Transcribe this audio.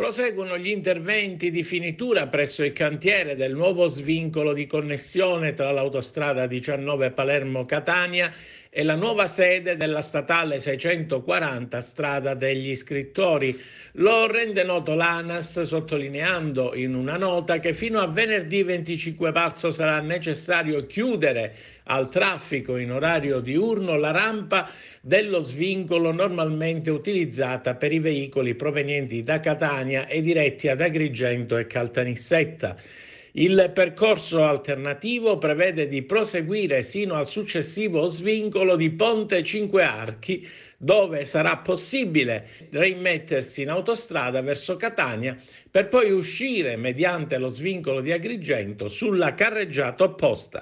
Proseguono gli interventi di finitura presso il cantiere del nuovo svincolo di connessione tra l'autostrada 19 Palermo-Catania e la nuova sede della statale 640 strada degli scrittori. Lo rende noto l'ANAS sottolineando in una nota che fino a venerdì 25 marzo sarà necessario chiudere al traffico in orario diurno la rampa dello svincolo normalmente utilizzata per i veicoli provenienti da Catania e diretti ad Agrigento e Caltanissetta. Il percorso alternativo prevede di proseguire sino al successivo svincolo di Ponte Cinque Archi, dove sarà possibile rimettersi in autostrada verso Catania per poi uscire mediante lo svincolo di Agrigento sulla carreggiata opposta.